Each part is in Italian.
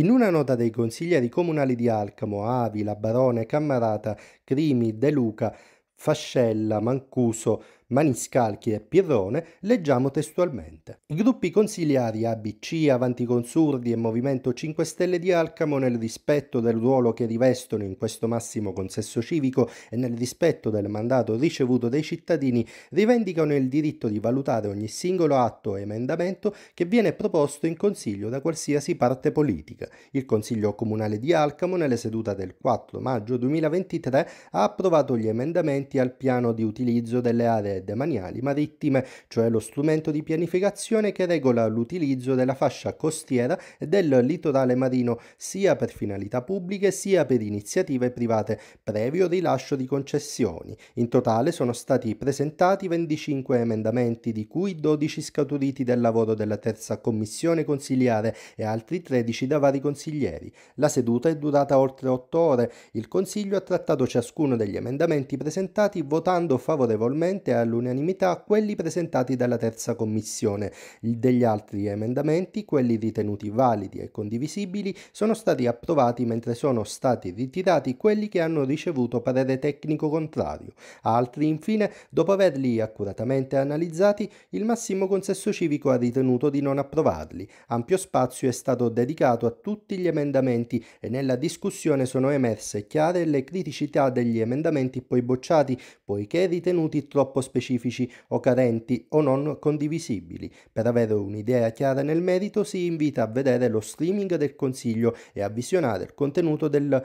In una nota dei consiglieri comunali di Alcamo, Avila, Barone, Cammarata, Crimi, De Luca, Fascella, Mancuso, Maniscalchi e Pirrone, leggiamo testualmente. I gruppi consigliari ABC, Avanti Consurdi e Movimento 5 Stelle di Alcamo, nel rispetto del ruolo che rivestono in questo massimo consesso civico e nel rispetto del mandato ricevuto dai cittadini, rivendicano il diritto di valutare ogni singolo atto o emendamento che viene proposto in consiglio da qualsiasi parte politica. Il Consiglio Comunale di Alcamo, nelle sedute del 4 maggio 2023, ha approvato gli emendamenti al piano di utilizzo delle aree demaniali marittime, cioè lo strumento di pianificazione che regola l'utilizzo della fascia costiera e del litorale marino sia per finalità pubbliche sia per iniziative private, previo rilascio di concessioni. In totale sono stati presentati 25 emendamenti, di cui 12 scaturiti del lavoro della terza commissione consiliare e altri 13 da vari consiglieri. La seduta è durata oltre 8 ore. Il Consiglio ha trattato ciascuno degli emendamenti presentati votando favorevolmente al all'unanimità quelli presentati dalla terza commissione. Degli altri emendamenti, quelli ritenuti validi e condivisibili, sono stati approvati mentre sono stati ritirati quelli che hanno ricevuto parere tecnico contrario. Altri, infine, dopo averli accuratamente analizzati, il massimo consesso civico ha ritenuto di non approvarli. Ampio spazio è stato dedicato a tutti gli emendamenti e nella discussione sono emerse chiare le criticità degli emendamenti poi bocciati, poiché ritenuti troppo specifici specifici o carenti o non condivisibili. Per avere un'idea chiara nel merito si invita a vedere lo streaming del consiglio e a visionare il contenuto del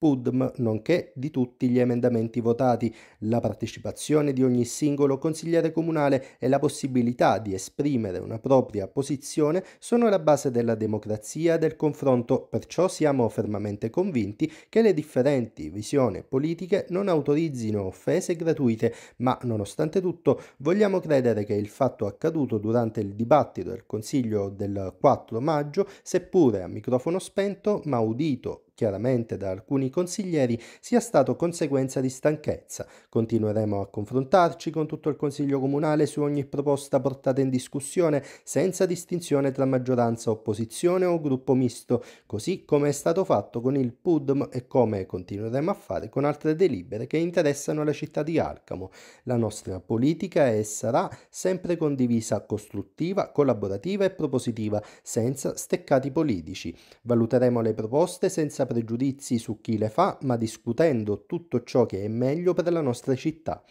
PUDM, nonché di tutti gli emendamenti votati, la partecipazione di ogni singolo consigliere comunale e la possibilità di esprimere una propria posizione sono la base della democrazia e del confronto, perciò siamo fermamente convinti che le differenti visioni politiche non autorizzino offese gratuite, ma nonostante tutto vogliamo credere che il fatto accaduto durante il dibattito del Consiglio del 4 maggio, seppure a microfono spento, ma udito chiaramente da alcuni consiglieri, sia stato conseguenza di stanchezza. Continueremo a confrontarci con tutto il Consiglio Comunale su ogni proposta portata in discussione, senza distinzione tra maggioranza, opposizione o gruppo misto, così come è stato fatto con il PUDM e come continueremo a fare con altre delibere che interessano la città di Alcamo. La nostra politica è e sarà sempre condivisa, costruttiva, collaborativa e propositiva, senza steccati politici. Valuteremo le proposte senza pregiudizi su chi le fa, ma discutendo tutto ciò che è meglio per la nostra città.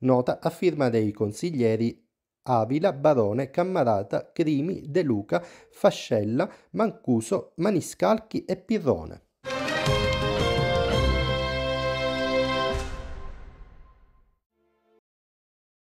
Nota a firma dei consiglieri Avila, Barone, Cammarata, Crimi, De Luca, Fascella, Mancuso, Maniscalchi e Pirrone.